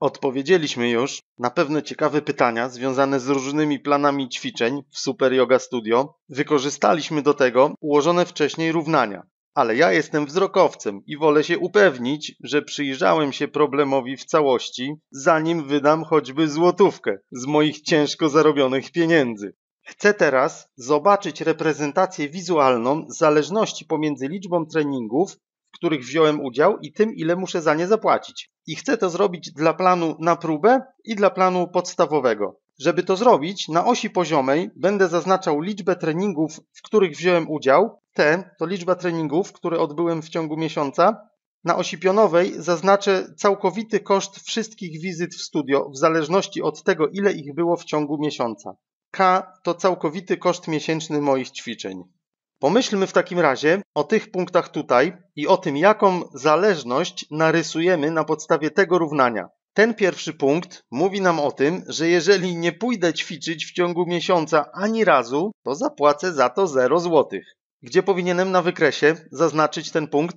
Odpowiedzieliśmy już na pewne ciekawe pytania związane z różnymi planami ćwiczeń w Super Yoga Studio. Wykorzystaliśmy do tego ułożone wcześniej równania. Ale ja jestem wzrokowcem i wolę się upewnić, że przyjrzałem się problemowi w całości, zanim wydam choćby złotówkę z moich ciężko zarobionych pieniędzy. Chcę teraz zobaczyć reprezentację wizualną zależności pomiędzy liczbą treningów w których wziąłem udział i tym, ile muszę za nie zapłacić. I chcę to zrobić dla planu na próbę i dla planu podstawowego. Żeby to zrobić, na osi poziomej będę zaznaczał liczbę treningów, w których wziąłem udział. T to liczba treningów, które odbyłem w ciągu miesiąca. Na osi pionowej zaznaczę całkowity koszt wszystkich wizyt w studio w zależności od tego, ile ich było w ciągu miesiąca. K to całkowity koszt miesięczny moich ćwiczeń. Pomyślmy w takim razie o tych punktach tutaj i o tym, jaką zależność narysujemy na podstawie tego równania. Ten pierwszy punkt mówi nam o tym, że jeżeli nie pójdę ćwiczyć w ciągu miesiąca ani razu, to zapłacę za to 0 zł. Gdzie powinienem na wykresie zaznaczyć ten punkt?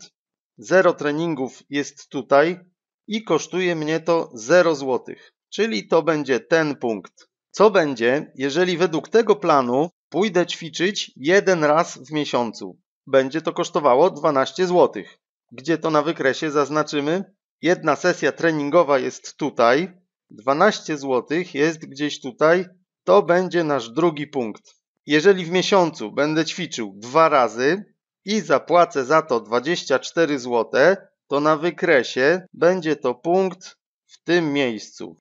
0 treningów jest tutaj i kosztuje mnie to 0 zł, czyli to będzie ten punkt. Co będzie, jeżeli według tego planu Pójdę ćwiczyć jeden raz w miesiącu. Będzie to kosztowało 12 zł. Gdzie to na wykresie zaznaczymy? Jedna sesja treningowa jest tutaj, 12 zł jest gdzieś tutaj, to będzie nasz drugi punkt. Jeżeli w miesiącu będę ćwiczył dwa razy i zapłacę za to 24 zł, to na wykresie będzie to punkt w tym miejscu.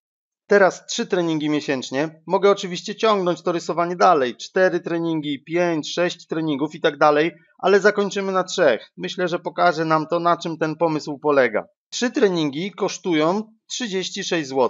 Teraz trzy treningi miesięcznie. Mogę oczywiście ciągnąć to rysowanie dalej. cztery treningi, pięć, sześć treningów i tak dalej, ale zakończymy na trzech. Myślę, że pokaże nam to, na czym ten pomysł polega. Trzy treningi kosztują 36 zł.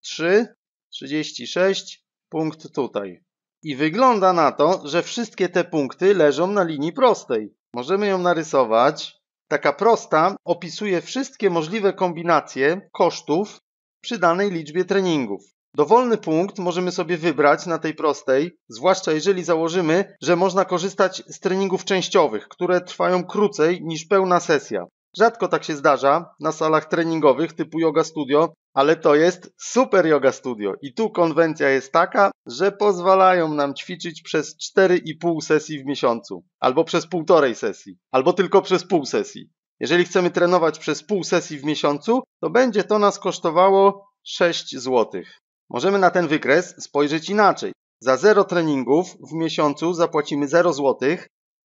3, 36, punkt tutaj. I wygląda na to, że wszystkie te punkty leżą na linii prostej. Możemy ją narysować. Taka prosta opisuje wszystkie możliwe kombinacje kosztów przy danej liczbie treningów. Dowolny punkt możemy sobie wybrać na tej prostej, zwłaszcza jeżeli założymy, że można korzystać z treningów częściowych, które trwają krócej niż pełna sesja. Rzadko tak się zdarza na salach treningowych typu Yoga Studio, ale to jest super Yoga Studio i tu konwencja jest taka, że pozwalają nam ćwiczyć przez 4,5 sesji w miesiącu, albo przez półtorej sesji, albo tylko przez pół sesji. Jeżeli chcemy trenować przez pół sesji w miesiącu, to będzie to nas kosztowało 6 zł. Możemy na ten wykres spojrzeć inaczej. Za 0 treningów w miesiącu zapłacimy 0 zł,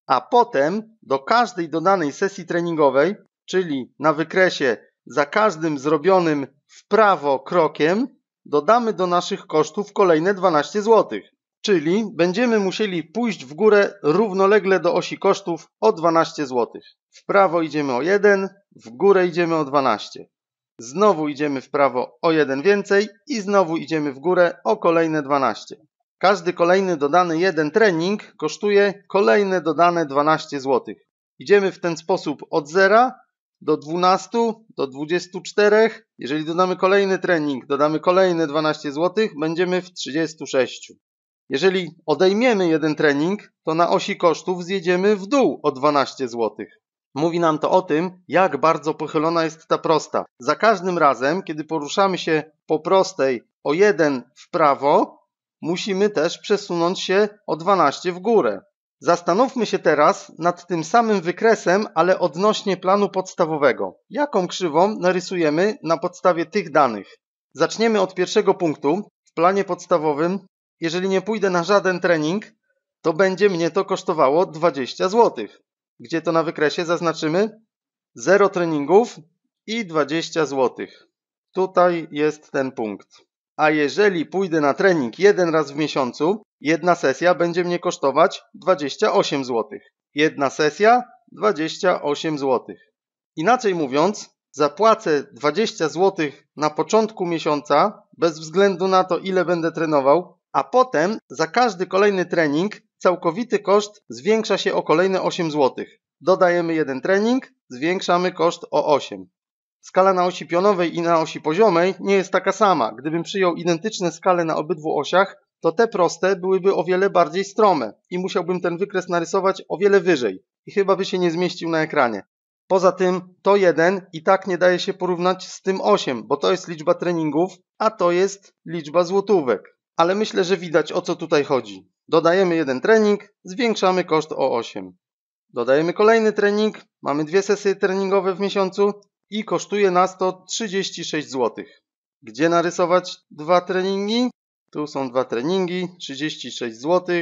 a potem do każdej dodanej sesji treningowej, czyli na wykresie za każdym zrobionym w prawo krokiem, dodamy do naszych kosztów kolejne 12 zł czyli będziemy musieli pójść w górę równolegle do osi kosztów o 12 zł. W prawo idziemy o 1, w górę idziemy o 12. Znowu idziemy w prawo o 1 więcej i znowu idziemy w górę o kolejne 12. Każdy kolejny dodany jeden trening kosztuje kolejne dodane 12 zł. Idziemy w ten sposób od 0 do 12, do 24. Jeżeli dodamy kolejny trening, dodamy kolejne 12 zł, będziemy w 36. Jeżeli odejmiemy jeden trening, to na osi kosztów zjedziemy w dół o 12 zł. Mówi nam to o tym, jak bardzo pochylona jest ta prosta. Za każdym razem, kiedy poruszamy się po prostej o 1 w prawo, musimy też przesunąć się o 12 w górę. Zastanówmy się teraz nad tym samym wykresem, ale odnośnie planu podstawowego. Jaką krzywą narysujemy na podstawie tych danych? Zaczniemy od pierwszego punktu. W planie podstawowym jeżeli nie pójdę na żaden trening, to będzie mnie to kosztowało 20 zł. Gdzie to na wykresie zaznaczymy? 0 treningów i 20 zł. Tutaj jest ten punkt. A jeżeli pójdę na trening jeden raz w miesiącu, jedna sesja będzie mnie kosztować 28 zł. Jedna sesja 28 zł. Inaczej mówiąc, zapłacę 20 zł na początku miesiąca, bez względu na to, ile będę trenował, a potem za każdy kolejny trening całkowity koszt zwiększa się o kolejne 8 zł. Dodajemy jeden trening, zwiększamy koszt o 8. Skala na osi pionowej i na osi poziomej nie jest taka sama. Gdybym przyjął identyczne skale na obydwu osiach, to te proste byłyby o wiele bardziej strome i musiałbym ten wykres narysować o wiele wyżej i chyba by się nie zmieścił na ekranie. Poza tym to 1 i tak nie daje się porównać z tym 8, bo to jest liczba treningów, a to jest liczba złotówek ale myślę, że widać o co tutaj chodzi. Dodajemy jeden trening, zwiększamy koszt o 8. Dodajemy kolejny trening, mamy dwie sesje treningowe w miesiącu i kosztuje nas to 36 zł. Gdzie narysować dwa treningi? Tu są dwa treningi, 36 zł,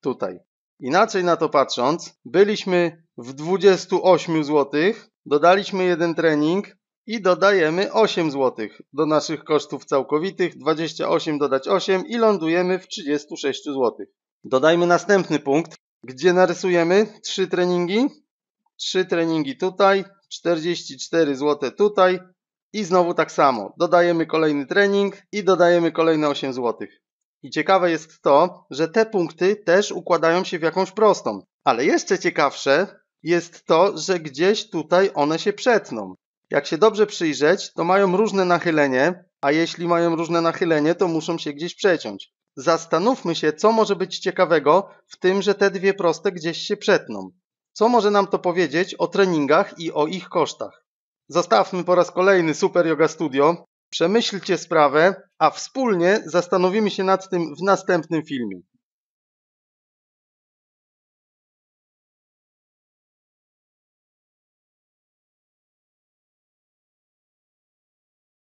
tutaj. Inaczej na to patrząc, byliśmy w 28 zł, dodaliśmy jeden trening, i dodajemy 8 zł do naszych kosztów całkowitych, 28 dodać 8 i lądujemy w 36 zł. Dodajmy następny punkt, gdzie narysujemy 3 treningi, 3 treningi tutaj, 44 zł tutaj i znowu tak samo. Dodajemy kolejny trening i dodajemy kolejne 8 zł. I ciekawe jest to, że te punkty też układają się w jakąś prostą. Ale jeszcze ciekawsze jest to, że gdzieś tutaj one się przetną jak się dobrze przyjrzeć, to mają różne nachylenie, a jeśli mają różne nachylenie, to muszą się gdzieś przeciąć. Zastanówmy się, co może być ciekawego w tym, że te dwie proste gdzieś się przetną. Co może nam to powiedzieć o treningach i o ich kosztach? Zostawmy po raz kolejny Super Yoga Studio, przemyślcie sprawę, a wspólnie zastanowimy się nad tym w następnym filmie.